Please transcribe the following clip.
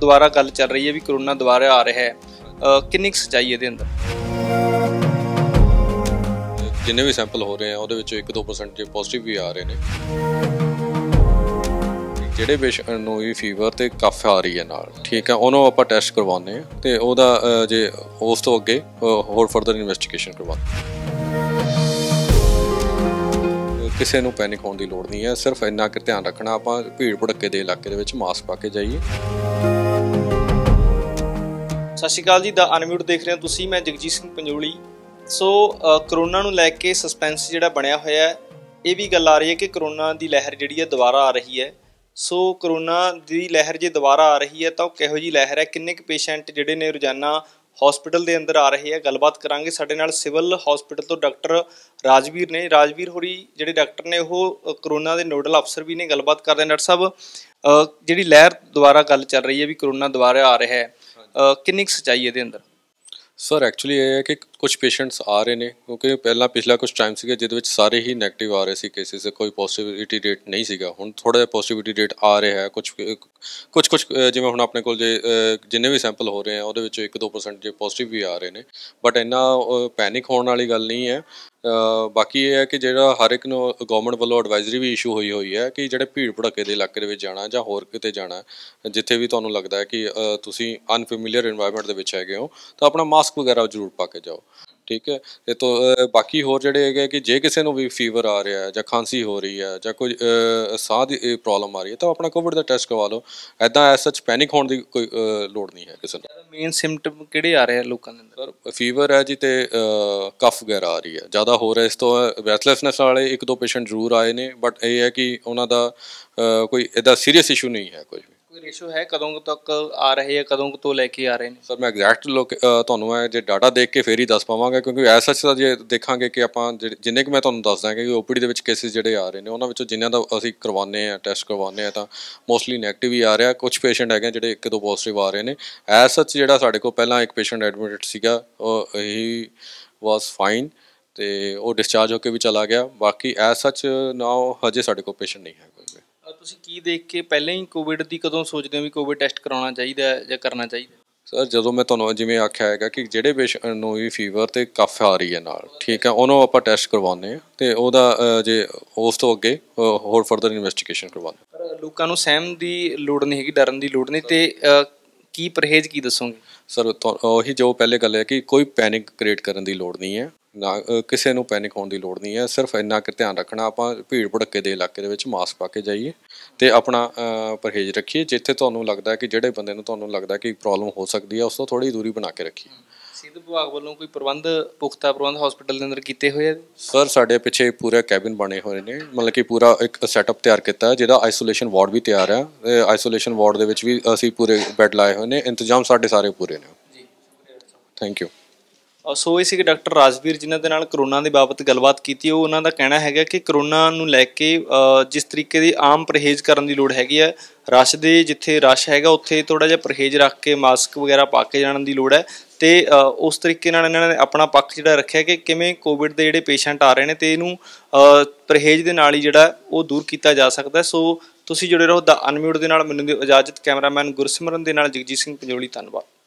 ਦੁਬਾਰਾ ਗੱਲ ਚੱਲ ਰਹੀ ਹੈ ਵੀ ਕਰੋਨਾ ਦੁਬਾਰਾ ਆ ਰਿਹਾ ਹੈ ਕਿੰਨੀ ਸਚਾਈ ਇਹਦੇ ਅੰਦਰ ਜਿੰਨੇ ਵੀ ਸੈਂਪਲ ਹੋ ਰਹੇ ਆ ਉਹਦੇ ਵਿੱਚੋਂ 1-2% ਜੇ ਪੋਜ਼ਿਟਿਵ ਵੀ ਆ ਰਹੇ ਨੇ ਜਿਹੜੇ ਪੇਸ਼ੈਂਟ ਨੂੰ ਵੀ ਫੀਵਰ ਤੇ ਕਫ ਆ ਰਹੀ ਹੈ ਨਾਲ ਠੀਕ ਹੈ ਉਹਨੂੰ ਆਪਾਂ ਟੈਸਟ ਕਰਵਾਉਂਦੇ ਆ ਤੇ ਉਹਦਾ ਜੇ ਉਸ ਤੋਂ ਅੱਗੇ ਹੋਰ ਫਰਦਰ ਇਨਵੈਸਟੀਗੇਸ਼ਨ ਕਰਵਾਉਂਦੇ ਕਿਸੇ ਨੂੰ ਪੈਨਿਕ ਹੋਣ ਦੀ ਲੋੜ ਨਹੀਂ ਹੈ ਸਿਰਫ ਇੰਨਾ ਕਿ ਧਿਆਨ ਰੱਖਣਾ ਆਪਾਂ ਭੀੜ ਭੜੱਕੇ ਦੇ ਇਲਾਕੇ ਦੇ ਵਿੱਚ ਮਾਸਕ ਪਾ ਕੇ ਜਾਈਏ ਸਤਿ ਸ਼੍ਰੀ ਅਕਾਲ ਜੀ ਦਾ ਅਨਮਿਊਟ ਦੇਖ ਰਹੇ ਹੋ ਤੁਸੀਂ ਮੈਂ ਜਗਜੀਤ ਸਿੰਘ ਪੰਜੋਲੀ ਸੋ ਕਰੋਨਾ ਨੂੰ ਲੈ ਕੇ ਸਸਪੈਂਸ ਜਿਹੜਾ ਬਣਿਆ ਹੋਇਆ ਹੈ ਇਹ ਵੀ ਗੱਲ ਆ ਰਹੀ ਹੈ ਕਿ ਕਰੋਨਾ ਦੀ ਲਹਿਰ ਜਿਹੜੀ ਹੈ ਦੁਬਾਰਾ ਆ ਰਹੀ ਹੈ ਸੋ ਕਰੋਨਾ ਦੀ ਲਹਿਰ ਜੇ ਦੁਬਾਰਾ ਆ ਰਹੀ ਹੈ ਤਾਂ ਉਹ ਕਿਹੋ ਜੀ ਲਹਿਰ ਹੈ ਕਿੰਨੇ ਕੁ ਪੇਸ਼ੈਂਟ ਜਿਹੜੇ ਨੇ ਰੋਜ਼ਾਨਾ ਹਸਪੀਟਲ ਦੇ ਅੰਦਰ ਆ ਰਹੇ ਆ ਗੱਲਬਾਤ ਕਰਾਂਗੇ ਸਾਡੇ ਨਾਲ ਸਿਵਲ ਹਸਪੀਟਲ ਤੋਂ ਡਾਕਟਰ ਰਾਜਵੀਰ ਨੇ ਰਾਜਵੀਰ ਹੋਰੀ ਜਿਹੜੇ ਡਾਕਟਰ ਨੇ ਉਹ ਕਰੋਨਾ ਦੇ ਨੋਡਲ ਅਫਸਰ ਵੀ ਨੇ ਗੱਲਬਾਤ ਕਰਦੇ ਨੇ ਡਾਕਟਰ ਸਾਹਿਬ ਜਿਹੜੀ ਲਹਿਰ ਦੁਬਾਰਾ ਗੱਲ ਚੱਲ ਰਹੀ ਹੈ ਵੀ ਕਰੋਨਾ ਦੁਬਾਰਾ ਆ ਰਿਹਾ ਹੈ ਕਿੰਨੀ ਕੁ ਸਚਾਈ ਇਹਦੇ ਅੰਦਰ ਸਰ ਐਕਚੁਅਲੀ ਇਹ ਹੈ ਕਿ ਕੁਝ ਪੇਸ਼ੈਂਟਸ ਆ ਰਹੇ ਨੇ ਕਿਉਂਕਿ ਪਹਿਲਾਂ ਪਿਛਲਾ ਕੁਝ ਟਾਈਮ ਸੀਗਾ ਜਿਹਦੇ ਵਿੱਚ ਸਾਰੇ ਹੀ ਨੈਗੇਟਿਵ ਆ ਰਹੇ ਸੀ ਕੇਸਿਸ ਕੋਈ ਪੋਜ਼ਿਟਿਵਿਟੀ ਰੇਟ ਨਹੀਂ ਸੀਗਾ ਹੁਣ ਥੋੜਾ ਜਿਹਾ ਪੋਜ਼ਿਟਿਵਿਟੀ ਰੇਟ ਆ ਰਿਹਾ ਹੈ ਕੁਝ ਕੁਝ ਕੁਝ ਜਿਵੇਂ ਹੁਣ ਆਪਣੇ ਕੋਲ ਜੇ ਜਿੰਨੇ ਵੀ ਸੈਂਪਲ ਹੋ ਰਹੇ ਆ ਉਹਦੇ ਵਿੱਚ 1-2% ਜੇ ਪੋਜ਼ਿਟਿਵ ਵੀ ਆ ਰਹੇ ਨੇ ਬਟ ਇੰਨਾ ਪੈਨਿਕ ਹੋਣ ਵਾਲੀ ਗੱਲ ਨਹੀਂ ਹੈ ਬਾਕੀ ਇਹ ਹੈ ਕਿ ਜਿਹੜਾ ਹਰ ਇੱਕ ਨੂੰ ਗਵਰਨਮੈਂਟ ਵੱਲੋਂ ਐਡਵਾਈਜ਼ਰੀ ਵੀ ਇਸ਼ੂ ਹੋਈ ਹੋਈ ਹੈ ਕਿ ਜਿਹੜੇ ਭੀੜ ਭੜੱਕੇ ਦੇ ਇਲਾਕੇ ਦੇ ਵਿੱਚ ਜਾਣਾ ਜਾਂ ਹੋਰ ਕਿਤੇ ਜਾਣਾ ਜਿੱਥੇ ਵੀ ਤੁਹਾਨੂੰ ਲੱਗਦਾ ਹੈ ਕਿ ਤੁਸੀਂ ਅਨਫੈਮਿਲੀਅਰ এনवायरमेंट ਦੇ ਵਿੱਚ ਹੈਗੇ ਹੋ ਤਾਂ ਆਪਣਾ ਮਾਸਕ ਵਗੈਰਾ ਜ਼ਰੂਰ ਪਾ ਕੇ ਜਾਓ ਠੀਕ ਹੈ ਤੇ ਤੋਂ ਬਾਕੀ ਹੋਰ ਜਿਹੜੇ ਹੈਗੇ ਕਿ ਜੇ ਕਿਸੇ ਨੂੰ ਵੀ ਫੀਵਰ ਆ ਰਿਹਾ ਹੈ ਜਾਂ ਖਾਂਸੀ ਹੋ ਰਹੀ ਹੈ ਜਾਂ ਕੋਈ ਸਾਹ ਦੀ ਪ੍ਰੋਬਲਮ ਆ ਰਹੀ ਹੈ ਤਾਂ ਆਪਣਾ ਕੋਵਿਡ ਦਾ ਟੈਸਟ ਕਰਵਾ ਲਓ ਐਦਾਂ ਐਸ ਸੱਚ ਪੈਨਿਕ ਹੋਣ ਦੀ ਕੋਈ ਲੋੜ ਨਹੀਂ ਹੈ ਕਿਸੇ ਨੂੰ ਮੇਨ ਸਿੰਪਟਮ ਕਿਹੜੇ ਆ ਰਹੇ ਆ ਲੋਕਾਂ ਦੇ ਅੰਦਰ ਸਰ ਫੀਵਰ ਹੈ ਜੀ ਤੇ ਕਫ ਵਗੈਰਾ ਆ ਰਹੀ ਹੈ ਜ਼ਿਆਦਾ ਹੋ ਰਿਹਾ ਇਸ ਤੋਂ ਬ੍ਰੈਥਲੈਸਨੈਸ ਵਾਲੇ ਇੱਕ ਦੋ ਪੇਸ਼ੈਂਟ ਜ਼ਰੂਰ ਆਏ ਨੇ ਬਟ ਇਹ ਹੈ ਕਿ ਉਹਨਾਂ ਦਾ ਕੋਈ ਇਹਦਾ ਸੀਰੀਅਸ ਇਸ਼ੂ ਨਹੀਂ ਹੈ ਕੋਈ ਕੋਈ ਰੇਸ਼ੋ ਹੈ ਕਦੋਂ ਤੱਕ ਆ ਰਹੇ ਹੈ ਕਦੋਂ ਤੋਂ ਲੈ ਕੇ ਆ ਰਹੇ ਨੇ ਸਰ ਮੈਂ ਐਗਜ਼ੈਕਟ ਤੁਹਾਨੂੰ ਮੈਂ ਜੇ ਡਾਟਾ ਦੇਖ ਕੇ ਫੇਰ ਹੀ ਦੱਸ ਪਾਵਾਂਗਾ ਕਿਉਂਕਿ ਐਸ ਸੱਚ ਦਾ ਜੇ ਦੇਖਾਂਗੇ ਕਿ ਆਪਾਂ ਜਿੰਨੇ ਕਿ ਮੈਂ ਤੁਹਾਨੂੰ ਦੱਸ ਦਾਂਗਾ ਕਿ ਓਪੀਡੀ ਦੇ ਵਿੱਚ ਕੇਸਿਸ ਜਿਹੜੇ ਆ ਰਹੇ ਨੇ ਉਹਨਾਂ ਵਿੱਚੋਂ ਜਿਨ੍ਹਾਂ ਦਾ ਅਸੀਂ ਕਰਵਾਉਂਦੇ ਆ ਟੈਸਟ ਕਰਵਾਉਂਦੇ ਆ ਤਾਂ ਮੋਸਟਲੀ ਨੈਗੇਟਿਵ ਹੀ ਆ ਰਿਹਾ ਕੁਝ ਪੇਸ਼ੈਂਟ ਹੈਗੇ ਜਿਹੜੇ ਇੱਕ ਦੋ ਪੋਜ਼ਿਟਿਵ ਆ ਰਹੇ ਨੇ ਐਸ ਸੱਚ ਜਿਹੜਾ ਸਾਡੇ ਕੋਲ ਪਹਿਲਾਂ ਇੱਕ ਪੇਸ਼ੈਂਟ ਐਡਮਿਟਡ ਸੀਗਾ ਉਹ ਹੀ ਵਾਸ ਫਾਈਨ ਤੇ ਉਹ ਡਿਸਚਾਰਜ ਹੋ ਕੇ ਵੀ ਚਲਾ ਗਿਆ ਬਾਕੀ ਐਸ ਸੱਚ ਨਾਓ ਹਜੇ ਸਾਡੇ ਕੋਲ ਪੇਸ਼ੈਂਟ ਨਹੀਂ ਹੈ ਕੋਈ ਤੁਸੀਂ ਕੀ ਦੇਖ ਕੇ ਪਹਿਲਾਂ ਹੀ ਕੋਵਿਡ ਦੀ ਕਦੋਂ ਸੋਚਦੇ ਹੋ ਵੀ ਕੋਵਿਡ ਟੈਸਟ ਕਰਾਉਣਾ ਚਾਹੀਦਾ ਹੈ ਜਾਂ ਕਰਨਾ ਚਾਹੀਦਾ ਸਰ ਜਦੋਂ ਮੈਂ ਤੁਹਾਨੂੰ ਜਿਵੇਂ ਆਖਿਆ ਹੈਗਾ ਕਿ ਜਿਹੜੇ ਪੇਸ਼ੈਂਟ ਨੂੰ ਵੀ ਫੀਵਰ ਤੇ ਕਫ ਆ ਰਹੀ ਹੈ ਨਾਲ ਠੀਕ ਹੈ ਉਹਨੂੰ ਆਪਾਂ ਟੈਸਟ ਕਰਵਾਉਂਦੇ ਆ ਤੇ ਉਹਦਾ ਜੇ ਉਸ ਤੋਂ ਅੱਗੇ ਹੋਰ ਫਰਦਰ ਇਨਵੈਸਟੀਗੇਸ਼ਨ ਕਰਵਾਉਂਦੇ ਪਰ ਲੋਕਾਂ ਨੂੰ ਸਹਿਮ ਦੀ ਲੋੜ ਨਹੀਂ ਹੈਗੀ ਡਰਨ ਦੀ ਲੋੜ ਨਹੀਂ ਤੇ ਕੀ ਪਰਹੇਜ਼ ਕੀ ਦੱਸੋਗੇ ਸਰ ਉਹੀ ਜੋ ਪਹਿਲੇ ਗੱਲ ਹੈ ਕਿ ਕੋਈ ਪੈਨਿਕ ਕ੍ਰੀਏਟ ਕਰਨ ਦੀ ਲੋੜ ਨਹੀਂ ਹੈ ਨਾ ਕਿਸੇ ਨੂੰ ਪੈਨਿਕ ਹੋਣ ਦੀ ਲੋੜ ਨਹੀਂ ਹੈ ਸਿਰਫ ਇੰਨਾ ਕਿ ਧਿਆਨ ਰੱਖਣਾ ਆਪਾਂ ਭੀੜ ਭੜੱਕੇ ਦੇ ਇਲਾਕੇ ਦੇ ਵਿੱਚ ਮਾਸਕ ਪਾ ਕੇ ਜਾਈਏ ਤੇ ਆਪਣਾ ਪਰਹੇਜ਼ ਰੱਖੀਏ ਜਿੱਥੇ ਤੁਹਾਨੂੰ ਲੱਗਦਾ ਹੈ ਕਿ ਜਿਹੜੇ ਬੰਦੇ ਨੂੰ ਤੁਹਾਨੂੰ ਲੱਗਦਾ ਕਿ ਪ੍ਰੋਬਲਮ ਹੋ ਸਕਦੀ ਹੈ ਉਸ ਤੋਂ ਥੋੜੀ ਦੂਰੀ ਬਣਾ ਕੇ ਰੱਖੀਏ ਸਿਹਤ ਵਿਭਾਗ ਵੱਲੋਂ ਕੋਈ ਪ੍ਰਬੰਧ ਪੁਖਤਾ ਪ੍ਰਬੰਧ ਹਸਪੀਟਲ ਦੇ ਅੰਦਰ ਕੀਤੇ ਹੋਏ ਆ ਸਰ ਸਾਡੇ ਪਿੱਛੇ ਪੂਰਾ ਕੈਬਿਨ ਬਣੇ ਹੋਏ ਨੇ ਮਤਲਬ ਕਿ ਪੂਰਾ ਇੱਕ ਸੈਟਅਪ ਤਿਆਰ ਕੀਤਾ ਜਿਹਦਾ ਆਈਸੋਲੇਸ਼ਨ ਵਾਰਡ ਵੀ ਤਿਆਰ ਆ ਆਈਸੋਲੇਸ਼ਨ ਵਾਰਡ ਦੇ ਵਿੱਚ ਵੀ ਅਸੀਂ ਪੂਰੇ ਬੈੱਡ ਲਾਏ ਹੋਏ ਨੇ ਇੰਤਜ਼ਾਮ ਸਾਡੇ ਸਾਰੇ ਪੂਰੇ ਨੇ ਜੀ ਥੈਂਕ ਯੂ ਸੋ ਇਹ ਸੀਗੇ ਡਾਕਟਰ ਰਾਜਵੀਰ ਜਿਨ੍ਹਾਂ ਦੇ ਨਾਲ ਕਰੋਨਾ ਦੇ ਬਾਬਤ ਗੱਲਬਾਤ ਕੀਤੀ ਉਹ ਉਹਨਾਂ ਦਾ ਕਹਿਣਾ ਹੈਗਾ ਕਿ ਕਰੋਨਾ ਨੂੰ ਲੈ ਕੇ ਜਿਸ ਤਰੀਕੇ ਦੀ ਆਮ ਪਰਹੇਜ਼ ਕਰਨ ਦੀ ਲੋੜ ਹੈਗੀ ਹੈ ਰਸ਼ ਦੇ ਜਿੱਥੇ ਰਸ਼ ਹੈਗਾ ਉੱਥੇ ਥੋੜਾ ਜਿਹਾ ਪਰਹੇਜ਼ ਰੱਖ ਕੇ ਮਾਸਕ ਵਗੈਰਾ ਪਾ ਕੇ ਜਾਣ ਦੀ ਲੋੜ ਹੈ ਤੇ ਉਸ ਤਰੀਕੇ ਨਾਲ ਇਹਨਾਂ ਨੇ ਆਪਣਾ ਪੱਖ ਜਿਹੜਾ ਰੱਖਿਆ ਕਿ ਕਿਵੇਂ ਕੋਵਿਡ ਦੇ ਜਿਹੜੇ ਪੇਸ਼ੈਂਟ ਆ ਰਹੇ ਨੇ ਤੇ ਇਹਨੂੰ ਪਰਹੇਜ਼ ਦੇ ਨਾਲ ਹੀ ਜਿਹੜਾ ਉਹ ਦੂਰ ਕੀਤਾ ਜਾ ਸਕਦਾ ਸੋ ਤੁਸੀਂ ਜੁੜੇ ਰਹੋ ਦਾ ਅਨਮਿਊਟ ਦੇ ਨਾਲ ਮੈਨੂੰ ਦੀ ਇਜਾਜ਼ਤ ਕੈਮਰਾਮੈਨ ਗੁਰਸਿਮਰਨ ਦੇ ਨਾਲ ਜਗਜੀਤ ਸਿੰਘ ਪੰਜੋਲੀ ਧੰਨਵਾਦ